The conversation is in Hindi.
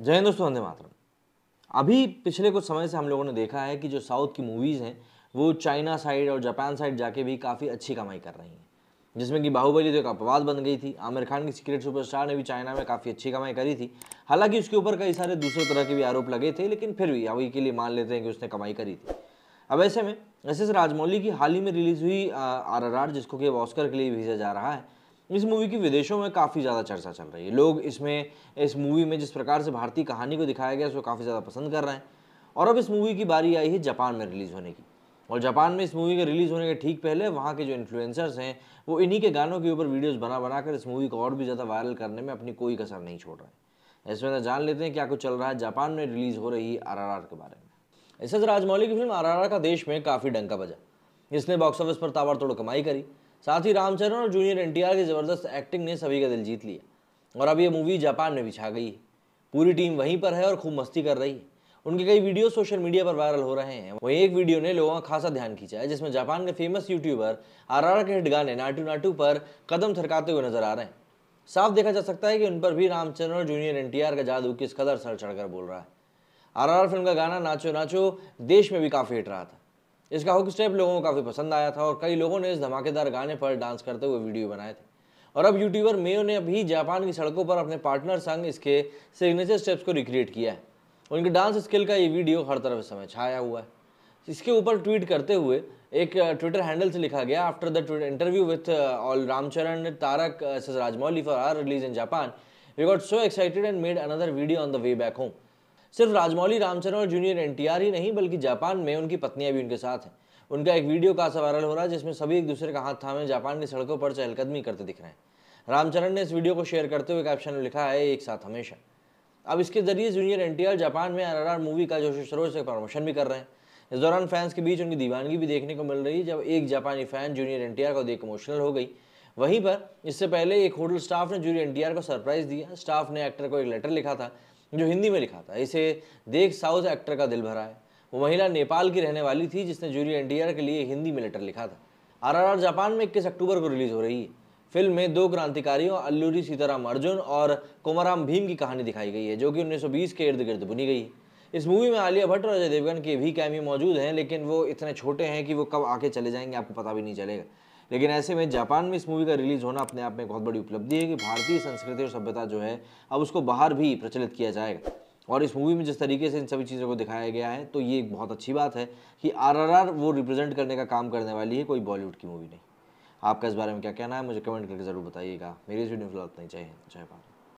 जय दोस्तों वंदे मातरम अभी पिछले कुछ समय से हम लोगों ने देखा है कि जो साउथ की मूवीज़ हैं वो चाइना साइड और जापान साइड जाके भी काफ़ी अच्छी कमाई कर रही हैं जिसमें कि बाहुबली तो एक अपवाद बन गई थी आमिर खान की सीक्रेट सुपरस्टार ने भी चाइना में काफ़ी अच्छी कमाई करी थी हालांकि उसके ऊपर कई सारे दूसरे तरह के भी आरोप लगे थे लेकिन फिर भी अभी के लिए मान लेते हैं कि उसने कमाई करी थी अब ऐसे में एस एस राजमौली की हाल ही में रिलीज़ हुई आर आर आर जिसको कि ऑस्कर के लिए भेजा जा रहा है इस मूवी की विदेशों में काफ़ी ज़्यादा चर्चा चल रही है लोग इसमें इस मूवी में जिस प्रकार से भारतीय कहानी को दिखाया गया उसको काफ़ी ज़्यादा पसंद कर रहे हैं और अब इस मूवी की बारी आई है जापान में रिलीज़ होने की और जापान में इस मूवी के रिलीज़ होने के ठीक पहले वहाँ के जो इन्फ्लुएंसर्स हैं वो इन्हीं के गानों के ऊपर वीडियोज बना बनाकर इस मूवी को और भी ज़्यादा वायरल करने में अपनी कोई कसर नहीं छोड़ रहे हैं ऐसे में तो जान लेते हैं क्या कुछ चल रहा है जापान में रिलीज़ हो रही आर के बारे में ऐसे तो राजमौली की फिल्म आर का देश में काफ़ी डंका बजा इसने बॉक्स ऑफिस पर ताबड़तोड़ कमाई करी साथ ही रामचरण और जूनियर एन की ज़बरदस्त एक्टिंग ने सभी का दिल जीत लिया और अब ये मूवी जापान में भी छा गई है पूरी टीम वहीं पर है और खूब मस्ती कर रही है उनके कई वीडियो सोशल मीडिया पर वायरल हो रहे हैं वहीं एक वीडियो ने लोगों का खासा ध्यान खींचा है जिसमें जापान के फेमस यूट्यूबर आरारा के हिट गाने नाटू नाटू पर कदम थरकाते हुए नजर आ रहे हैं साफ देखा जा सकता है कि उन पर भी रामचंद्र और जूनियर एन का जादू किस कदर सर चढ़कर बोल रहा है आर फिल्म का गाना नाचो नाचो देश में भी काफ़ी हिट रहा था इसका हुक स्टेप लोगों को काफ़ी पसंद आया था और कई लोगों ने इस धमाकेदार गाने पर डांस करते हुए वीडियो बनाए थे और अब यूट्यूबर मेयो ने अभी जापान की सड़कों पर अपने पार्टनर संग इसके सिग्नेचर स्टेप्स को रिक्रिएट किया है उनके डांस स्किल का ये वीडियो हर तरफ समय छाया हुआ है इसके ऊपर ट्वीट करते हुए एक ट्विटर हैंडल से लिखा गया after the interview with all Ramcharan Tarak Rajamouli for R release in Japan we got so excited and made another video on the way back home सिर्फ राजमौली रामचरण और जूनियर एन ही नहीं बल्कि जापान में उनकी पत्नियां भी उनके साथ हैं उनका एक वीडियो का ऐसा वायरल हो रहा है जिसमें सभी एक दूसरे का हाथ थामे जापान की सड़कों पर चहलकदमी करते दिख रहे हैं रामचरण ने इस वीडियो को शेयर करते हुए कैप्शन में लिखा है एक साथ हमेशा अब इसके जरिए जूनियर एन जापान में आरआरआर मूवी का जोश शरो से प्रमोशन भी कर रहे हैं इस दौरान फैंस के बीच उनकी दीवानगी भी देखने को मिल रही है जब एक जापानी फैन जूनियर एन को देख इमोशनल हो गई वहीं पर इससे पहले एक होटल स्टाफ ने जूनियर एन को सरप्राइज दिया स्टाफ ने एक्टर को एक लेटर लिखा था जो हिंदी में लिखा था इसे देख साउथ एक्टर का दिल भरा है वो महिला नेपाल की रहने वाली थी जिसने जूरी एन के लिए हिंदी में लेटर लिखा था आरआरआर जापान में इक्कीस अक्टूबर को रिलीज हो रही है फिल्म में दो क्रांतिकारियों अल्लूरी सीताराम अर्जुन और कोमाराम भीम की कहानी दिखाई गई है जो कि 1920 के इर्द गिर्द बुनी गई है इस मूवी में आलिया भट्ट और अजय देवगन के भी कैमियो मौजूद हैं लेकिन वो इतने छोटे हैं कि वो कब आके चले जाएंगे आपको पता भी नहीं चलेगा लेकिन ऐसे में जापान में इस मूवी का रिलीज होना अपने आप में बहुत बड़ी उपलब्धि है कि भारतीय संस्कृति और सभ्यता जो है अब उसको बाहर भी प्रचलित किया जाएगा और इस मूवी में जिस तरीके से इन सभी चीज़ों को दिखाया गया है तो ये एक बहुत अच्छी बात है कि आरआरआर वो रिप्रेजेंट करने का काम करने वाली है कोई बॉलीवुड की मूवी नहीं आपका इस बारे में क्या कहना है मुझे कमेंट करके ज़रूर बताइएगा मेरे इस वीडियो में फिलहाल नहीं चाहिए जय भारत